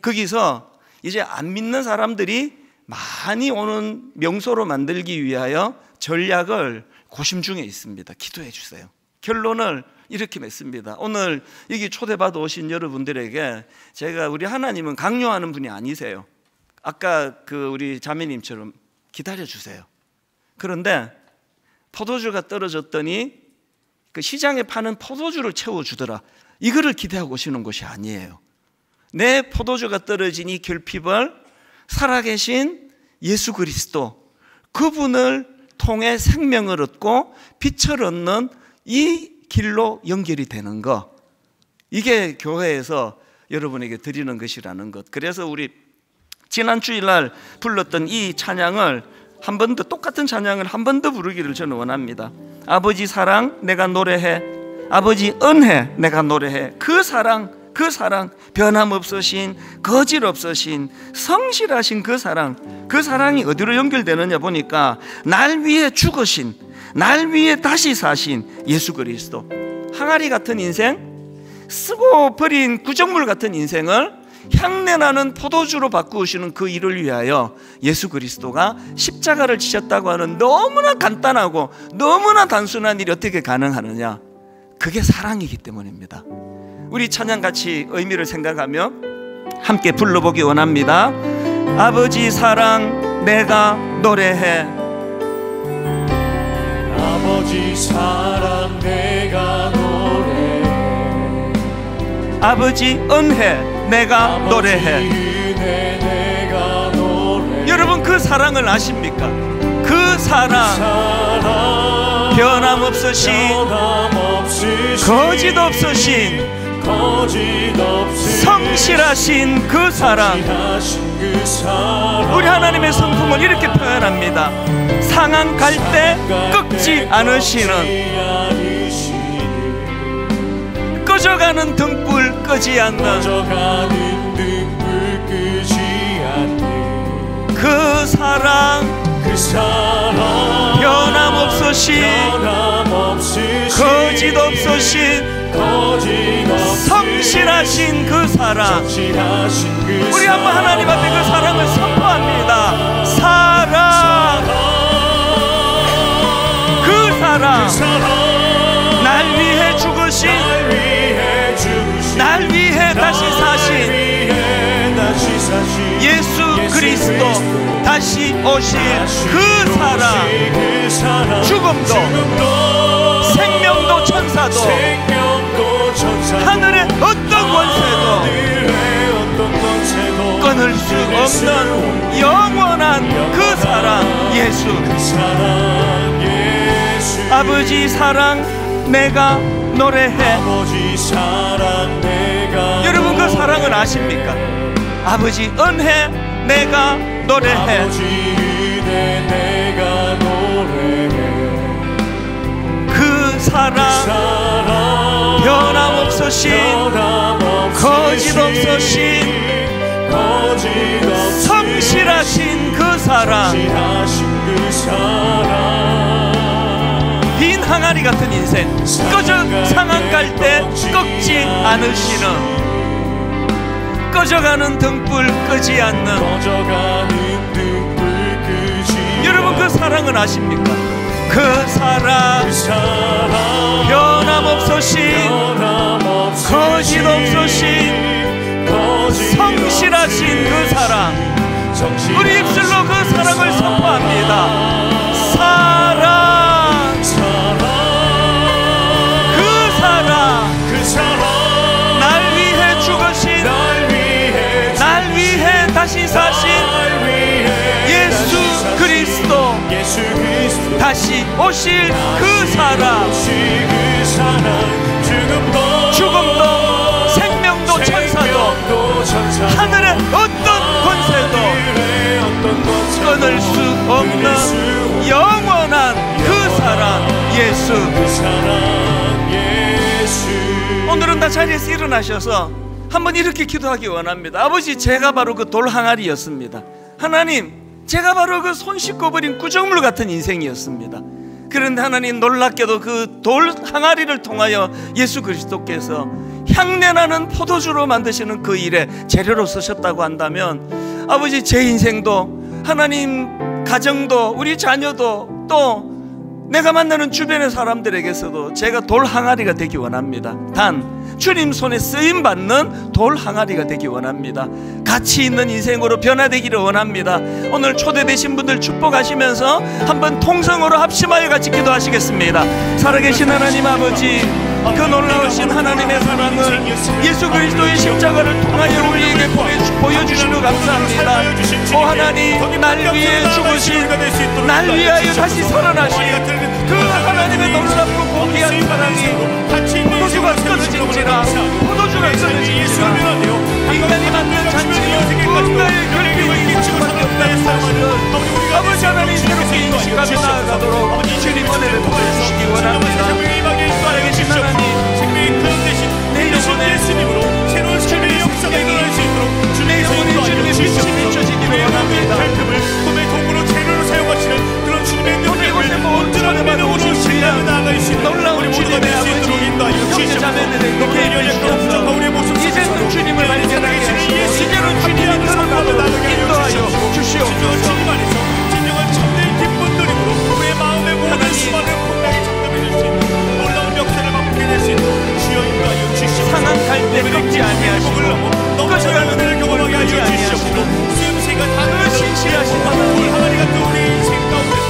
거기서 이제 안 믿는 사람들이 많이 오는 명소로 만들기 위하여 전략을 고심 중에 있습니다. 기도해 주세요. 결론을 이렇게 맺습니다. 오늘 여기 초대받아 오신 여러분들에게 제가 우리 하나님은 강요하는 분이 아니세요. 아까 그 우리 자매님처럼 기다려 주세요. 그런데 포도주가 떨어졌더니 그 시장에 파는 포도주를 채워주더라. 이거를 기대하고 오시는 것이 아니에요. 내 포도주가 떨어진 이 결핍을 살아계신 예수 그리스도 그분을 통해 생명을 얻고 빛을 얻는 이 길로 연결이 되는 것 이게 교회에서 여러분에게 드리는 것이라는 것 그래서 우리 지난 주일날 불렀던 이 찬양을 한 번 더 똑같은 찬양을 한 번 더 부르기를 저는 원합니다 아버지 사랑 내가 노래해 아버지 은혜 내가 노래해 그 사랑 그 사랑, 변함없으신, 거질없으신, 성실하신 그 사랑, 그 사랑이 어디로 연결되느냐 보니까 날 위해 죽으신, 날 위해 다시 사신 예수 그리스도. 항아리 같은 인생, 쓰고 버린 구정물 같은 인생을 향내나는 포도주로 바꾸시는 그 일을 위하여 예수 그리스도가 십자가를 지셨다고 하는 너무나 간단하고 너무나 단순한 일이 어떻게 가능하느냐. 그게 사랑이기 때문입니다. 우리 찬양 같이 의미를 생각하며 함께 불러보기 원합니다. 아버지 사랑 내가 노래해 아버지 사랑 내가 노래 아버지 은혜 내가 아버지 노래해 은혜 내가 노래 여러분 그 사랑을 아십니까? 그 사랑, 그 사랑 변함없으신 변함 거짓 없으신 성실하신 그 사랑 그 우리 하나님의 성품을 이렇게 표현합니다 상한 갈 때 꺾지 않으시는 꺼져가는 등불 끄지 않는 그 사랑 그 변함없으신 거짓 없으신 성실하신 그 사랑 그 우리 한번 하나님 앞에 그 사랑을 선포합니다 사랑 그 사랑 그 날 위해 죽으신 날 위해 다시 사신 예수 그리스도 다시 그 오신 그 사랑 죽음도 생명 천사도 하늘의 어떤 권세도 끊을 수 없는 영원한 그, 그 사랑 예수 아버지 사랑 내가 노래해 여러분 그사랑을 아십니까? 아버지 은혜 내가 노래해 변함없으신 거짓 없으신 성실하신 그 사랑 그 빈 항아리 같은 인생 꺼져 상한 갈때 꺾지 않으시는 꺼져가는 등불 끄지 않는 여러분 그 사랑은 아십니까? 그 사랑, 그사 변함없으신 거짓 없으신 성실하신 그 사랑 우리 입술로 그 사랑을 선포합니다 사랑 그 사랑 그 사랑 날 위해 죽으신 날 위해 다시 사신 예수 그리스도 다시 오실 그 사람 죽음도 생명도 천사도 하늘의 어떤 권세도 끊을 수 없는 영원한 그 사람 예수 오늘은 다 자리에서 일어나셔서 한번 이렇게 기도하기 원합니다 아버지 제가 바로 그 돌항아리였습니다 하나님 제가 바로 그 손씻고 버린 구정물 같은 인생이었습니다. 그런데 하나님 놀랍게도 그 돌 항아리를 통하여 예수 그리스도께서 향내나는 포도주로 만드시는 그 일에 재료로 쓰셨다고 한다면 아버지 제 인생도 하나님 가정도 우리 자녀도 또 내가 만나는 주변의 사람들에게서도 제가 돌 항아리가 되기 원합니다. 단 주님 손에 쓰임 받는 돌 항아리가 되기 원합니다. 가치 있는 인생으로 변화되기를 원합니다. 오늘 초대되신 분들 축복하시면서 한번 통성으로 합심하여 같이 기도하시겠습니다. 살아계신 하나님 아버지 그 놀라우신 하나님의 사랑을 예수 그리스도의 십자가를 통하여 우리에게 보여주시는 감사합니다. 오 하나님 날 위해 죽으신 날 위하여 다시 살아나신 그 하나님의 놀랍고 고귀한 사랑이 포도주가 끊어진지라 포도주가 끊어진지라 예수님은 인간이 만든 잔치요 나의 결기와 이기치고 나의 사랑은 아버지 하나님 이대로서 인식하며 나아가도록 주님 은혜를 보여주시기 원합니다 아계신 하나님 이름은 예수님으로 새로운 삶의 도록 주님의 손이 주님의 주심이 주시기 원합니다 복음을 드러내는 우리 신앙 나아갈 수 놀라운 우리가 될수 있도록 인도하여 주의 연약과 부족한 우리의 모습 이제는 주님을 많이 사랑시옵 이제는 주님의 사랑으로 나아가게 인도하주시옵 주님 안에서 진정한 참된 기쁜 드림으로 우리의 마음의 모든 수많은 풍랑이 정답해질 수 있는 놀라운 역사를 맛보게 될수있도 주여 인도하여 주시옵 상한 갈때 끊지 아니하시고 넘쳐나는 은혜를 경험하게 하여 주시옵소서 쓰임새가 다른 신실하신 하나님 하나님 같은 우리 인생 가운데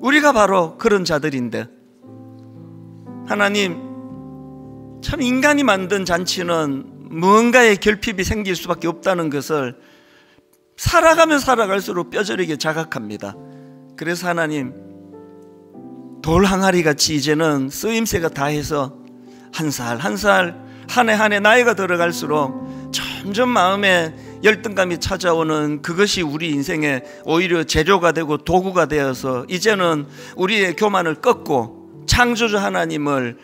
우리가 바로 그런 자들인데 하나님 참 인간이 만든 잔치는 무언가의 결핍이 생길 수밖에 없다는 것을 살아가면 살아갈수록 뼈저리게 자각합니다. 그래서 하나님 돌 항아리 같이 이제는 쓰임새가 다해서 한 살 한 살 한 해 한 해 나이가 들어갈수록 점점 마음에 열등감이 찾아오는 그것이 우리 인생에 오히려 재료가 되고 도구가 되어서 이제는 우리의 교만을 꺾고 창조주 하나님을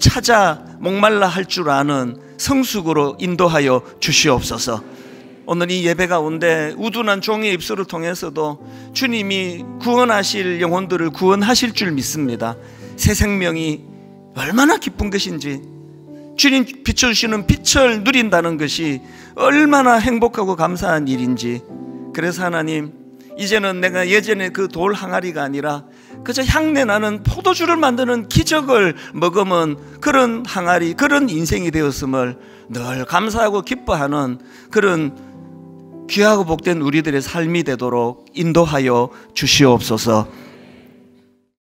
찾아 목말라 할 줄 아는 성숙으로 인도하여 주시옵소서. 오늘 이 예배가 온데 우둔한 종의 입술을 통해서도 주님이 구원하실 영혼들을 구원하실 줄 믿습니다. 새 생명이 얼마나 기쁜 것인지 주님 비춰주시는 빛을 누린다는 것이 얼마나 행복하고 감사한 일인지 그래서 하나님 이제는 내가 예전에 그돌 항아리가 아니라 그저 향내 나는 포도주를 만드는 기적을 머금은 그런 항아리 그런 인생이 되었음을 늘 감사하고 기뻐하는 그런 귀하고 복된 우리들의 삶이 되도록 인도하여 주시옵소서.